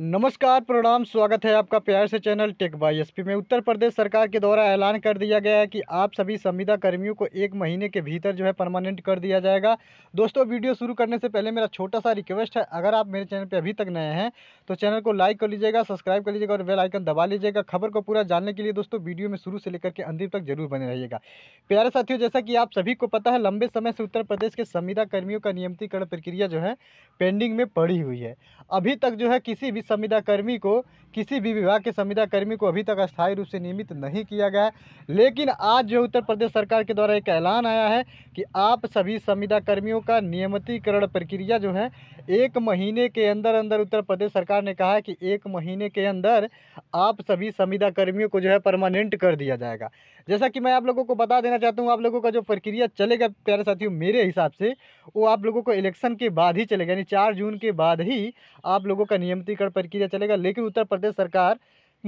नमस्कार प्रणाम स्वागत है आपका प्यार से चैनल टेक बाई एस में उत्तर प्रदेश सरकार के द्वारा ऐलान कर दिया गया है कि आप सभी संविदा कर्मियों को एक महीने के भीतर जो है परमानेंट कर दिया जाएगा दोस्तों वीडियो शुरू करने से पहले मेरा छोटा सा रिक्वेस्ट है अगर आप मेरे चैनल पर अभी तक नए हैं तो चैनल को लाइक कर लीजिएगा सब्सक्राइब कर लीजिएगा और बेल आइकन दबा लीजिएगा खबर को पूरा जानने के लिए दोस्तों वीडियो में शुरू से लेकर के अंतिम तक जरूर बने रहिएगा प्यारे साथियों जैसा कि आप सभी को पता है लंबे समय से उत्तर प्रदेश के संविदा कर्मियों का नियमितीकरण प्रक्रिया जो है पेंडिंग में पड़ी हुई है अभी तक जो है किसी भी संविदा कर्मी को किसी भी विभाग के संविदा कर्मी को अभी तक अस्थायी रूप से नियमित नहीं किया गया लेकिन आज जो उत्तर प्रदेश सरकार के द्वारा एक ऐलान आया है कि आप सभी संविदा कर्मियों का नियमितीकरण प्रक्रिया जो है एक महीने के अंदर अंदर उत्तर प्रदेश सरकार ने कहा है कि एक महीने के अंदर आप सभी संविदा कर्मियों को जो है परमानेंट कर दिया जाएगा जैसा कि मैं आप लोगों को बता देना चाहता हूँ आप लोगों का जो प्रक्रिया चलेगा प्यारे साथियों मेरे हिसाब से वो आप लोगों को इलेक्शन के बाद ही चलेगा यानी चार जून के बाद ही आप लोगों का नियमितीकरण प्रक्रिया चलेगा लेकिन उत्तर प्रदेश सरकार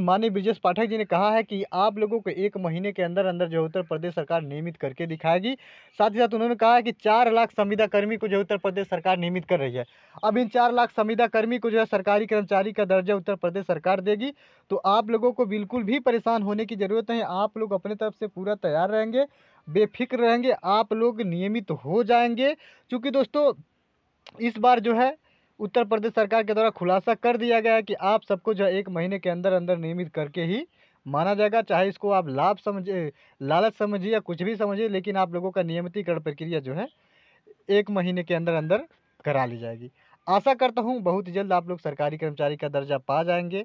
माननीय ब्रजेश पाठक जी ने कहा है कि आप लोगों को एक महीने के अंदर अंदर जो उत्तर प्रदेश सरकार नियमित करके दिखाएगी साथ ही साथ उन्होंने कहा है कि चार लाख संविदा कर्मी को जो उत्तर प्रदेश सरकार नियमित कर रही है अब इन चार लाख संविदा कर्मी को जो है सरकारी कर्मचारी का दर्जा उत्तर प्रदेश सरकार देगी तो आप लोगों को बिल्कुल भी परेशान होने की ज़रूरत है आप लोग अपने तरफ से पूरा तैयार रहेंगे बेफिक्र रहेंगे आप लोग नियमित हो जाएंगे चूँकि दोस्तों इस बार जो है उत्तर प्रदेश सरकार के द्वारा खुलासा कर दिया गया है कि आप सबको जो है एक महीने के अंदर अंदर नियमित करके ही माना जाएगा चाहे इसको आप लाभ समझिए लालच समझिए या कुछ भी समझिए लेकिन आप लोगों का नियमितीकरण प्रक्रिया जो है एक महीने के अंदर अंदर करा ली जाएगी आशा करता हूँ बहुत जल्द आप लोग सरकारी कर्मचारी का दर्जा पा जाएंगे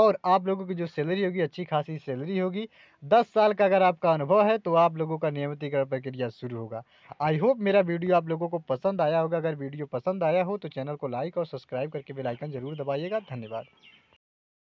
और आप लोगों की जो सैलरी होगी अच्छी खासी सैलरी होगी दस साल का अगर आपका अनुभव है तो आप लोगों का नियमितीकरण प्रक्रिया शुरू होगा आई होप मेरा वीडियो आप लोगों को पसंद आया होगा अगर वीडियो पसंद आया हो तो चैनल को लाइक और सब्सक्राइब करके बेलाइकन ज़रूर दबाइएगा धन्यवाद